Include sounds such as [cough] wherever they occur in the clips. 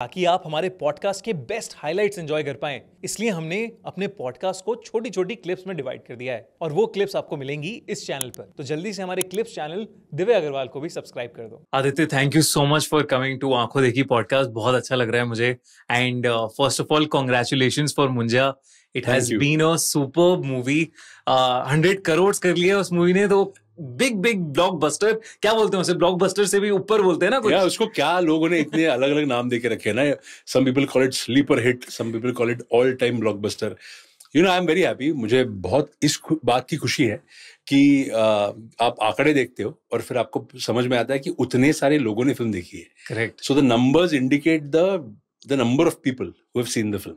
ताकि आप हमारे पॉडकास्ट के बेस्ट हाइलाइट्स एंजॉय कर पाएं इसलिए हमने अपने पॉडकास्ट को छोटी छोटी क्लिप्स में डिवाइड कर दिया है और वो क्लिप्स आपको मिलेंगी इस चैनल पर तो जल्दी से हमारे क्लिप्स चैनल दिव्य अग्रवाल को भी सब्सक्राइब कर दो Aditya thank you so much for coming to आंखों देखी पॉडकास्ट बहुत अच्छा लग रहा है मुझे and first of all congratulation for Munjya it has been a super movie hundred crore कर लिया उस मूवी ने तो बिग बिग ब्लॉकबस्टर क्या बोलते हैं उसे ब्लॉकबस्टर से भी ऊपर बोलते हैं ना कुछ yeah, उसको क्या लोगों ने इतने अलग अलग नाम देके रखे ना some people call it sleeper hit some people call it all time blockbuster you know I am very happy मुझे बहुत इस बात की खुशी है कि आप आंकड़े देखते हो और फिर आपको समझ में आता है कि उतने सारे लोगों ने फिल्म देखी है correct so the numbers indicate the the number of people who have seen the film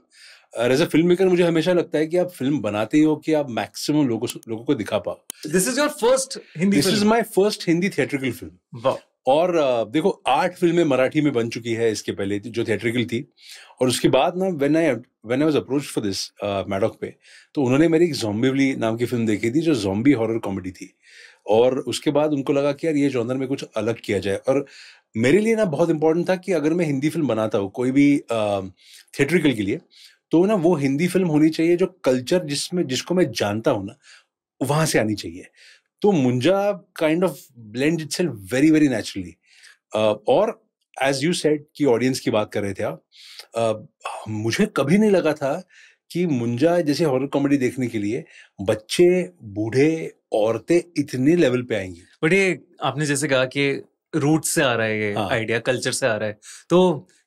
और एज ए फिल्म मेकर मुझे हमेशा लगता है कि आप फिल्म बनाते हो कि आप मैक्सिमम लोगों लोगों को दिखा पाओ this is your first Hindi this is my first Hindi theatrical film और uh, देखो आठ फिल्में मराठी में बन चुकी है इसके पहले जो थिएट्रिकल थी और उसके बाद ना when I when I was approach for this Maddock पे तो उन्होंने मेरी एक जॉम्बीवली नाम की फिल्म देखी थी जो जोम्बी हॉरर कॉमेडी थी और उसके बाद उनको लगा कि यार ये जॉनर में कुछ अलग किया जाए और मेरे लिए ना बहुत इंपॉर्टेंट था कि अगर मैं हिंदी फिल्म बनाता हूँ कोई भी थिएट्रिकल uh, के लिए तो ना वो हिंदी फिल्म होनी चाहिए जो कल्चर जिसमें जिसको मैं जानता हूँ ना वहां से आनी चाहिए तो Munjya kind of blend it very very naturally और एज यू सेड कि ऑडियंस की बात कर रहे थे आप uh, मुझे कभी नहीं लगा था कि मुंजा जैसे हॉरर कॉमेडी देखने के लिए बच्चे बूढ़े औरतें इतने लेवल पे आएंगी बट ये आपने जैसे कहा कि रूट से आ रहा है ये आइडिया हाँ। कल्चर से आ रहा है तो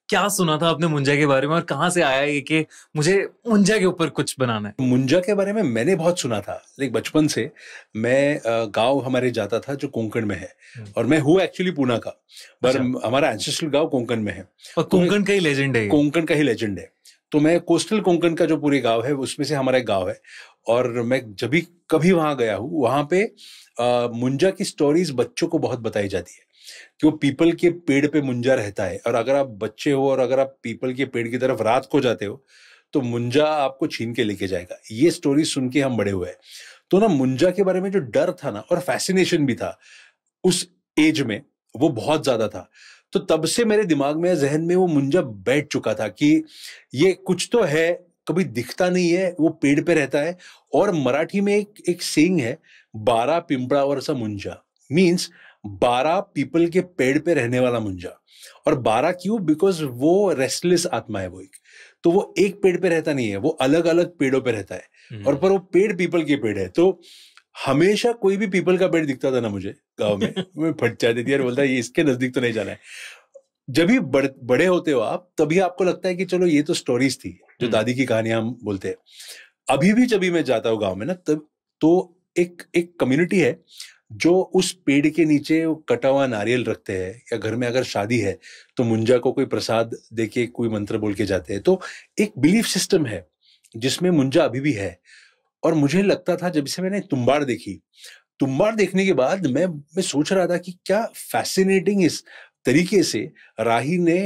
क्या सुना था आपने मुंजा के बारे में और कहाँ से आया ये कि मुझे मुंजा के ऊपर कुछ बनाना है मुंजा के बारे में मैंने बहुत सुना था लाइक बचपन से मैं गांव हमारे जाता था जो कोंकण में है हम्म। और मैं हूँ एक्चुअली पूना का पर अच्छा। हमारा एंसेस्ट्रल गांव कोंकण में है और तो कोंकण का ही लेजेंड है कोंकण का ही लेजेंड है तो मैं कोस्टल कोंकण का जो पूरे गाँव है उसमें से हमारा एक गाँव है और मैं जब भी कभी वहां गया हूँ वहाँ पे मुंजा की स्टोरीज बच्चों को बहुत बताई जाती है कि वो पीपल के पेड़ पे मुंजा रहता है और अगर आप बच्चे हो और अगर आप पीपल के पेड़ की तरफ रात को जाते हो तो मुंजा आपको छीन के लेके जाएगा ये स्टोरी सुन के हम बड़े हुए हैं तो ना मुंजा के बारे में जो डर था ना और फैसिनेशन भी था उस एज में वो बहुत ज्यादा था तो तब से मेरे दिमाग में जहन में वो मुंजा बैठ चुका था कि ये कुछ तो है कभी दिखता नहीं है वो पेड़ पे रहता है और मराठी में एक एक सेंग है बारा पिंपड़ा और सा मुंजा मीन्स बारह पीपल के पेड़ पे रहने वाला मुंजा और बारह क्यों बिकॉज वो रेस्टलेस आत्मा है वो एक तो वो एक पेड़ पे रहता नहीं है वो अलग अलग पेड़ों पे रहता है हम्म। और पर वो पेड़ पीपल के पेड़ है तो हमेशा कोई भी पीपल का पेड़ दिखता था ना मुझे गांव में [laughs] मैं फट जाती थी यार बोलता ये इसके नजदीक तो नहीं जाना है जब भी बड़, बड़े होते हो आप तभी आपको लगता है कि चलो ये तो स्टोरीज थी जो हम्म। दादी की कहानियां हम बोलते हैं अभी भी जब भी मैं जाता हूँ गाँव में ना तब तो एक एक कम्युनिटी है जो उस पेड़ के नीचे वो कटा हुआ नारियल रखते हैं या घर में अगर शादी है तो मुंजा को कोई प्रसाद दे के कोई मंत्र बोल के जाते हैं तो एक बिलीफ सिस्टम है जिसमें मुंजा अभी भी है और मुझे लगता था जब से मैंने तुम्बाड़ देखी तुम्बाड़ देखने के बाद मैं मैं सोच रहा था कि क्या फैसिनेटिंग इस तरीके से राही ने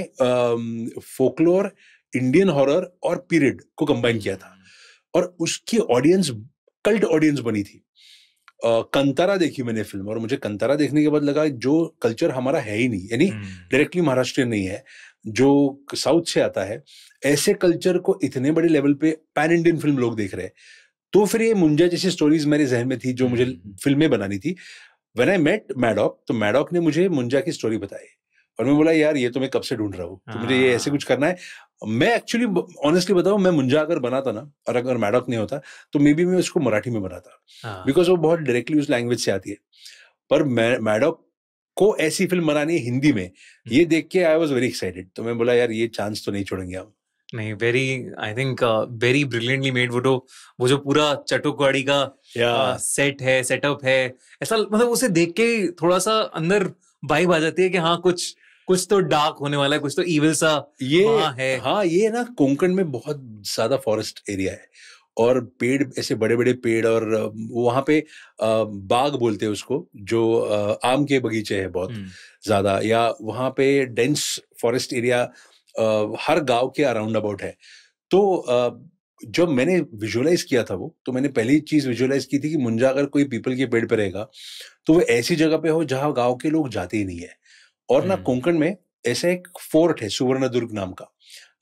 फोकलोर इंडियन हॉरर और पीरियड को कंबाइन किया था और उसकी ऑडियंस कल्ट ऑडियंस बनी थी कंतारा देखी मैंने फिल्म और मुझे कंतारा देखने के बाद लगा जो कल्चर हमारा है ही नहीं यानी हम्म। डायरेक्टली महाराष्ट्र नहीं है जो साउथ से आता है ऐसे कल्चर को इतने बड़े लेवल पे पैन इंडियन फिल्म लोग देख रहे हैं तो फिर ये मुंजा जैसी स्टोरीज मेरे जहन में थी जो मुझे हम्म, हम्म। फिल्में बनानी थी वेन आई मेट मैडॉक तो मैडॉक ने मुझे मुंजा की स्टोरी बताई और मैं बोला यार ये तो मैं कब से ढूंढ रहा हूँ तो मुझे ये ऐसे हाँ। कुछ करना है मैं एक्चुअली ऑनेस्टली बताऊं मैं मुंजा अगर बनाता ना और अगर मैडॉक नहीं होता तो मे बी मैं उसको मराठी में बनाता बिकॉज हाँ। वो बहुत डायरेक्टली उस लैंग्वेज से आती है पर मैडॉक को ऐसी फिल्म बनानी है हिंदी में हम्म। ये देख के आई वॉज वेरी एक्साइटेड तो मैं बोला यार ये चांस तो नहीं छोड़ेंगे हम नहीं very I think very brilliantly made वो तो, वो जो पूरा चटोकवाड़ी का सेट yeah. uh, है सेटअप है ऐसा मतलब उसे देख के थोड़ा सा अंदर वाइब आ जाती है कि हाँ कुछ कुछ तो डार्क होने वाला है कुछ तो इविल सा ये है हाँ ये ना कोंकण में बहुत ज्यादा फॉरेस्ट एरिया है और पेड़ ऐसे बड़े बड़े पेड़ और वहाँ पे बाग बोलते हैं उसको जो आम के बगीचे हैं बहुत हम्म। ज्यादा या वहां पे डेंस फॉरेस्ट एरिया हर गांव के अराउंड अबाउट है तो जब मैंने विजुअलाइज किया था वो तो मैंने पहली चीज विजुअलाइज की थी कि मुंजा अगर कोई पीपल के पेड़ पे रहेगा तो वो ऐसी जगह पे हो जहाँ गांव के लोग जाते ही नहीं है और ना हम्म। कोंकण में ऐसा एक फोर्ट है सुवर्ण दुर्ग नाम का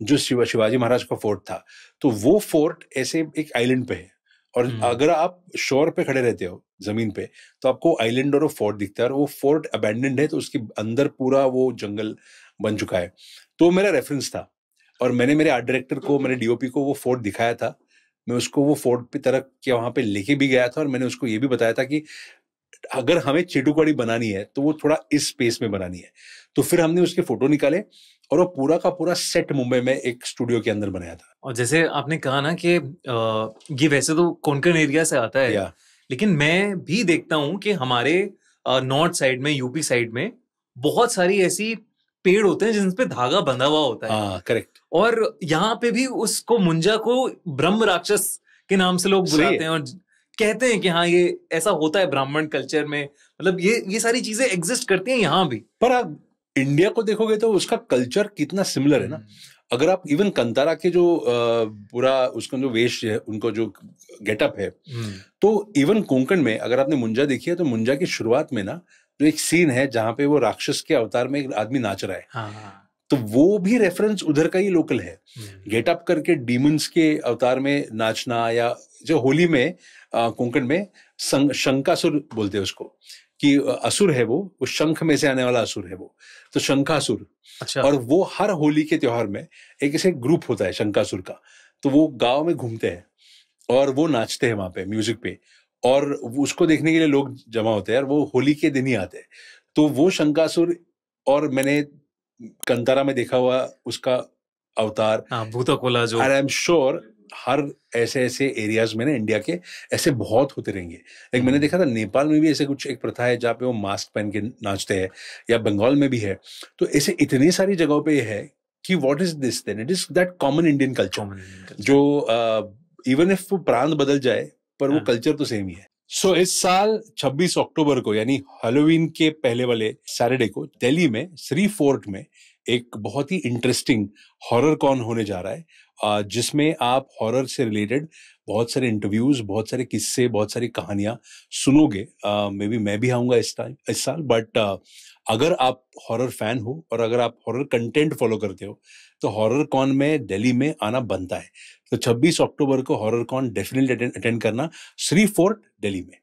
जो शिव शिवाजी महाराज का फोर्ट था तो वो फोर्ट ऐसे एक आइलैंड पे है और हम्म। अगर आप शोर पे खड़े रहते हो जमीन पे तो आपको आइलैंड और वो फोर्ट दिखता है और वो फोर्ट अबैंडेंड है तो उसके अंदर पूरा वो जंगल बन चुका है तो मेरा रेफरेंस था और मैंने मेरे आर्ट डायरेक्टर को मेरे डीओपी को वो फोर्ट दिखाया था मैं उसको वो फोर्ट पे तरह के वहां पे लेके भी गया था और मैंने उसको ये भी बताया था कि अगर हमें चिटुकड़ी बनानी है तो वो थोड़ा इस स्पेस में बनानी है तो फिर हमने उसके फोटो निकाले और वो पूरा का पूरा सेट मुंबई में एक स्टूडियो के अंदर बनाया था और जैसे आपने कहा ना कि ये वैसे तो कोंकण एरिया से आता है लेकिन मैं भी देखता हूँ कि हमारे नॉर्थ साइड में यूपी साइड में बहुत सारी ऐसी पेड़ होते हैं जिनपे धागा बंधा हुआ होता है करेक्ट हाँ, और यहाँ पे भी उसको मुंजा को ब्रह्म राक्षस के नाम से लोग बुलाते हैं और कहते हैं कि हाँ ये ऐसा होता है ब्राह्मण कल्चर में मतलब ये ये सारी चीजें एग्जिस्ट करती हैं यहाँ भी पर आप इंडिया को देखोगे तो उसका कल्चर कितना सिमिलर है ना हम्म। अगर आप इवन कंतारा के जो पूरा उसका जो वेश है उनको जो गेटअप है हम्म। तो इवन कोंकण में अगर आपने मुंजा देखी है तो मुंजा की शुरुआत में ना जो एक सीन है जहां पे वो राक्षस के अवतार में एक आदमी नाच रहा है हाँ, हाँ। तो वो भी रेफरेंस उधर का ही लोकल है गेटअप हम्म। करके डीमंस के अवतार में नाचना या जो होली में कोंकण में शंकासुर बोलते हैं उसको कि असुर है वो वो शंख में से आने वाला असुर है वो तो शंखासुर अच्छा और वो हर होली के त्योहार में एक ऐसे ग्रुप होता है शंकासुर का तो वो गांव में घूमते हैं और वो नाचते हैं वहां पे म्यूजिक पे और उसको देखने के लिए लोग जमा होते हैं और वो होली के दिन ही आते हैं तो वो शंकासुर और मैंने कंतारा में देखा हुआ उसका अवतार हाँ, भूता जो आई एम श्योर हर ऐसे ऐसे एरियाज में ना इंडिया के ऐसे बहुत होते रहेंगे लाइक मैंने देखा था नेपाल में भी ऐसे कुछ एक प्रथा है जहाँ पे वो मास्क पहन के नाचते हैं या बंगाल में भी है तो ऐसे इतनी सारी जगहों पे है कि what is this then it is that common Indian culture जो इवन इफ वो प्रांत बदल जाए पर वो कल्चर हाँ। तो सेम ही है सो so, इस साल 26 अक्टूबर को यानी हेलोवीन के पहले वाले सैटरडे को दिल्ली में श्री फोर्ट में एक बहुत ही इंटरेस्टिंग हॉरर कॉन होने जा रहा है जिसमें आप हॉरर से रिलेटेड बहुत सारे इंटरव्यूज बहुत सारे किस्से बहुत सारी कहानियाँ सुनोगे मे बी मैं भी आऊँगा इस टाइम इस साल बट अगर आप हॉरर फैन हो और अगर आप हॉरर कंटेंट फॉलो करते हो तो हॉरर कॉन में दिल्ली में आना बनता है तो 26 अक्टूबर को हॉरर कॉन डेफिनेटली अटेंड करना श्री फोर्ट दिल्ली में